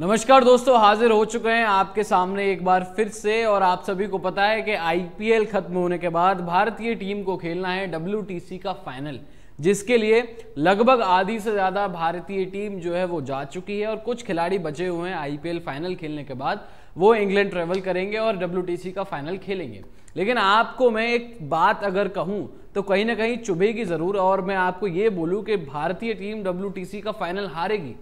नमस्कार दोस्तों हाजिर हो चुके हैं आपके सामने एक बार फिर से और आप सभी को पता है कि आईपीएल खत्म होने के बाद भारतीय टीम को खेलना है डब्ल्यू का फाइनल जिसके लिए लगभग आधी से ज़्यादा भारतीय टीम जो है वो जा चुकी है और कुछ खिलाड़ी बचे हुए हैं आईपीएल फाइनल खेलने के बाद वो इंग्लैंड ट्रेवल करेंगे और डब्ल्यू का फाइनल खेलेंगे लेकिन आपको मैं एक बात अगर कहूँ तो कहीं ना कहीं चुभेगी ज़रूर और मैं आपको ये बोलूँ कि भारतीय टीम डब्ल्यू का फाइनल हारेगी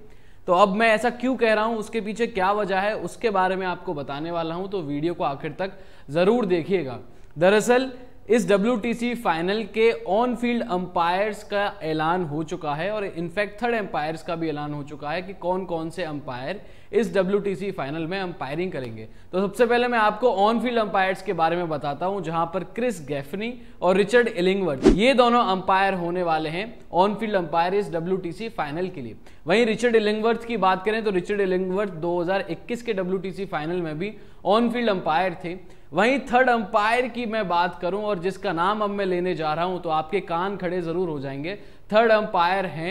तो अब मैं ऐसा क्यों कह रहा हूं उसके पीछे क्या वजह है उसके बारे में आपको बताने वाला हूं तो वीडियो को आखिर तक ज़रूर देखिएगा दरअसल इस डब्ल्यू फाइनल के ऑन फील्ड अंपायर्स का ऐलान हो चुका है और इनफैक्ट थर्ड अंपायर्स का भी ऐलान हो चुका है कि कौन कौन से अंपायर इस डब्ल्यू फाइनल में अंपायरिंग करेंगे तो सबसे पहले मैं आपको ऑन फील्ड अंपायर्स के बारे में बताता हूं जहां पर क्रिस गैफनी और रिचर्ड इलिंगवर्ड ये दोनों अंपायर होने वाले हैं ऑन फील्ड अंपायर इस डब्ल्यू फाइनल के लिए वहीं रिचर्ड इलिंगवर्थ की बात करें तो रिचर्ड इलिंगवर्थ 2021 के डब्ल्यू फाइनल में भी ऑन फील्ड अंपायर थे वहीं थर्ड अंपायर की मैं बात करूं और जिसका नाम अब मैं लेने जा रहा हूं तो आपके कान खड़े जरूर हो जाएंगे थर्ड अंपायर हैं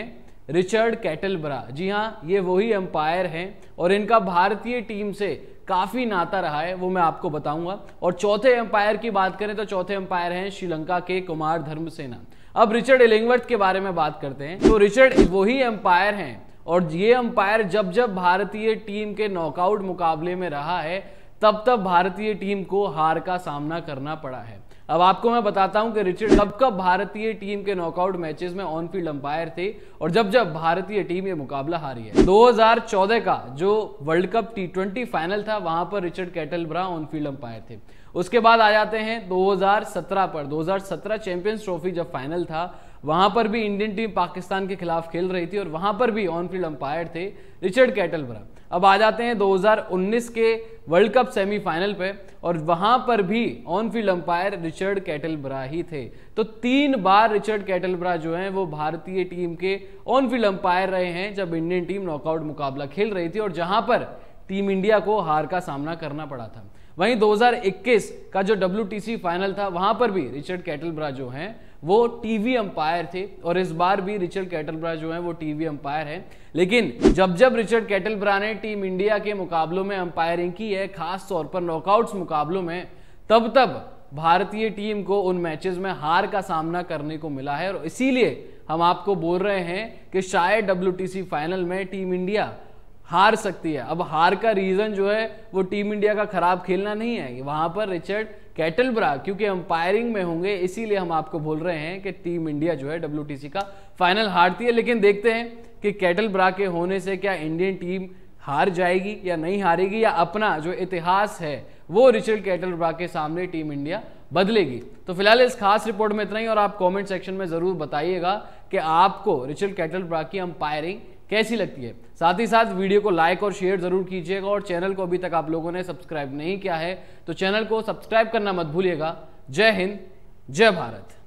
रिचर्ड कैटलबरा जी हाँ ये वही अंपायर हैं और इनका भारतीय टीम से काफ़ी नाता रहा है वो मैं आपको बताऊंगा और चौथे अंपायर की बात करें तो चौथे अंपायर हैं श्रीलंका के कुमार धर्मसेना अब रिचर्ड इलिंगवर्थ के बारे में बात करते हैं तो रिचर्ड वही अंपायर हैं और ये अंपायर जब जब भारतीय टीम के नॉकआउट मुकाबले में रहा है तब तब भारतीय टीम को हार का सामना करना पड़ा है अब आपको मैं बताता हूं कि रिचर्ड कब कब भारतीय टीम के नॉकआउट मैचेस में ऑन फील्ड अंपायर थे और जब जब भारतीय टीम ये मुकाबला हारी है 2014 का जो वर्ल्ड कप टी फाइनल था वहां पर Richard Kettleborough on field umpire थे उसके बाद आ जाते हैं 2017 पर 2017 चैंपियंस ट्रॉफी जब फाइनल था वहां पर भी इंडियन टीम पाकिस्तान के खिलाफ खेल रही थी और वहां पर भी ऑन फील्ड अंपायर थे रिचर्ड कैटलबरा अब आ जाते हैं 2019 के वर्ल्ड कप सेमीफाइनल पे और वहां पर भी on field umpire Richard Kettleborough ही थे तो तीन बार रिचर्ड कैटलबरा जो हैं वो भारतीय टीम के ऑन फील्ड अंपायर रहे हैं जब इंडियन टीम नॉकआउट मुकाबला खेल रही थी और जहां पर टीम इंडिया को हार का सामना करना पड़ा था वहीं 2021 का जो डब्ल्यू फाइनल था वहां पर भी रिचर्ड कैटलब्रा जो हैं वो टीवी अंपायर थे और इस बार भी रिचर्ड कैटलब्रा जो है वो टीवी अंपायर है लेकिन जब जब रिचर्ड कैटलब्रा ने टीम इंडिया के मुकाबलों में अंपायरिंग की है खास तौर पर नॉकआउट्स मुकाबलों में तब तब भारतीय टीम को उन मैचेस में हार का सामना करने को मिला है और इसीलिए हम आपको बोल रहे हैं कि शायद डब्ल्यू फाइनल में टीम इंडिया हार सकती है अब हार का रीजन जो है वो टीम इंडिया का खराब खेलना नहीं है वहां पर रिचर्ड कैटलब्रा क्योंकि अंपायरिंग में होंगे इसीलिए हम आपको बोल रहे हैं कि टीम इंडिया जो है डब्ल्यू का फाइनल हारती है लेकिन देखते हैं कि कैटलब्रा के होने से क्या इंडियन टीम हार जाएगी या नहीं हारेगी या अपना जो इतिहास है वो रिचर्ड कैटलब्रा के सामने टीम इंडिया बदलेगी तो फिलहाल इस खास रिपोर्ट में इतना ही और आप कमेंट सेक्शन में जरूर बताइएगा कि आपको रिचर्ड कैटलब्रा की अंपायरिंग कैसी लगती है साथ ही साथ वीडियो को लाइक और शेयर जरूर कीजिएगा और चैनल को अभी तक आप लोगों ने सब्सक्राइब नहीं किया है तो चैनल को सब्सक्राइब करना मत भूलिएगा जय हिंद जय भारत